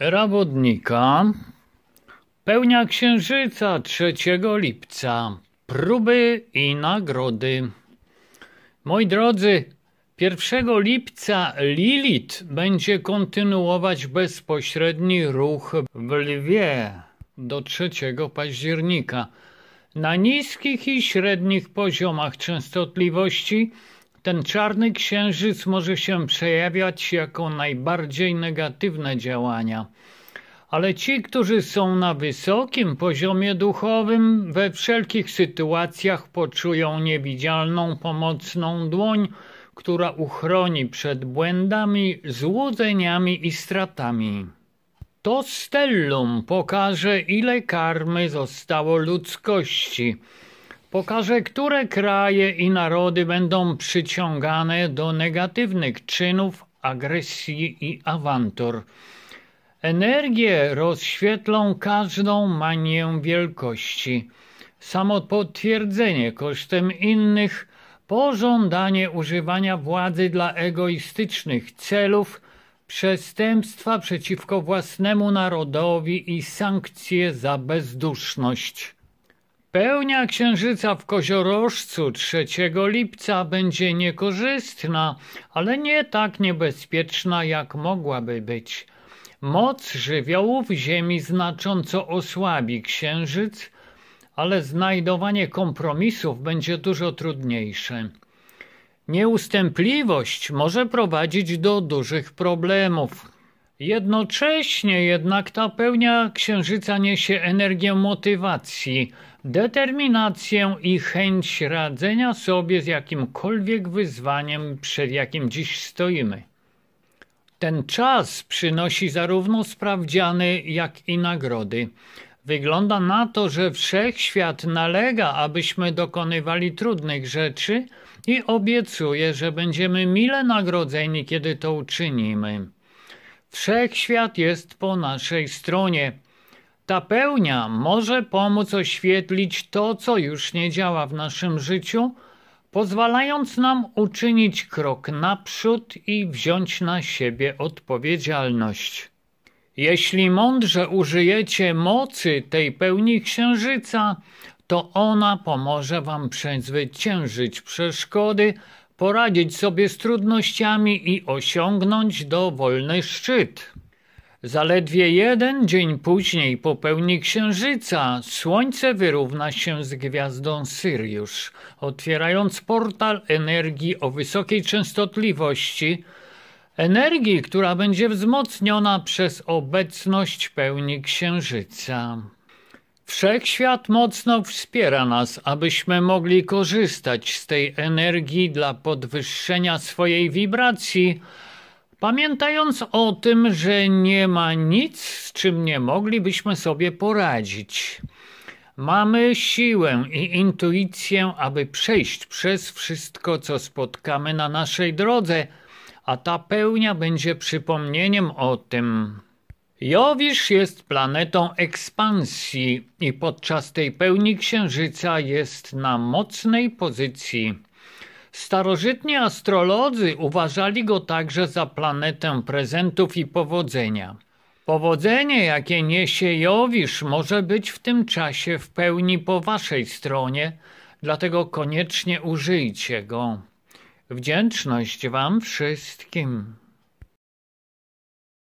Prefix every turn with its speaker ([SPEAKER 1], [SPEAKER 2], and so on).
[SPEAKER 1] Rawodnika, pełnia księżyca 3 lipca, próby i nagrody. Moi drodzy, 1 lipca Lilith będzie kontynuować bezpośredni ruch w Lwie do 3 października. Na niskich i średnich poziomach częstotliwości ten czarny księżyc może się przejawiać jako najbardziej negatywne działania. Ale ci, którzy są na wysokim poziomie duchowym, we wszelkich sytuacjach poczują niewidzialną, pomocną dłoń, która uchroni przed błędami, złudzeniami i stratami. To stellum pokaże, ile karmy zostało ludzkości – Pokaże, które kraje i narody będą przyciągane do negatywnych czynów agresji i awantur. Energie rozświetlą każdą manię wielkości. Samo potwierdzenie kosztem innych, pożądanie używania władzy dla egoistycznych celów, przestępstwa przeciwko własnemu narodowi i sankcje za bezduszność. Pełnia księżyca w koziorożcu 3 lipca będzie niekorzystna, ale nie tak niebezpieczna, jak mogłaby być. Moc żywiołów Ziemi znacząco osłabi księżyc, ale znajdowanie kompromisów będzie dużo trudniejsze. Nieustępliwość może prowadzić do dużych problemów, Jednocześnie jednak ta pełnia księżyca niesie energię motywacji, determinację i chęć radzenia sobie z jakimkolwiek wyzwaniem, przed jakim dziś stoimy. Ten czas przynosi zarówno sprawdziany, jak i nagrody. Wygląda na to, że wszechświat nalega, abyśmy dokonywali trudnych rzeczy i obiecuje, że będziemy mile nagrodzeni, kiedy to uczynimy. Wszechświat jest po naszej stronie. Ta pełnia może pomóc oświetlić to, co już nie działa w naszym życiu, pozwalając nam uczynić krok naprzód i wziąć na siebie odpowiedzialność. Jeśli mądrze użyjecie mocy tej pełni księżyca, to ona pomoże wam przezwyciężyć przeszkody, poradzić sobie z trudnościami i osiągnąć dowolny szczyt. Zaledwie jeden dzień później po pełni księżyca Słońce wyrówna się z gwiazdą Syriusz, otwierając portal energii o wysokiej częstotliwości, energii, która będzie wzmocniona przez obecność pełni księżyca. Wszechświat mocno wspiera nas, abyśmy mogli korzystać z tej energii dla podwyższenia swojej wibracji, pamiętając o tym, że nie ma nic, z czym nie moglibyśmy sobie poradzić. Mamy siłę i intuicję, aby przejść przez wszystko, co spotkamy na naszej drodze, a ta pełnia będzie przypomnieniem o tym. Jowisz jest planetą ekspansji i podczas tej pełni księżyca jest na mocnej pozycji. Starożytni astrolodzy uważali go także za planetę prezentów i powodzenia. Powodzenie, jakie niesie Jowisz, może być w tym czasie w pełni po waszej stronie, dlatego koniecznie użyjcie go. Wdzięczność wam wszystkim.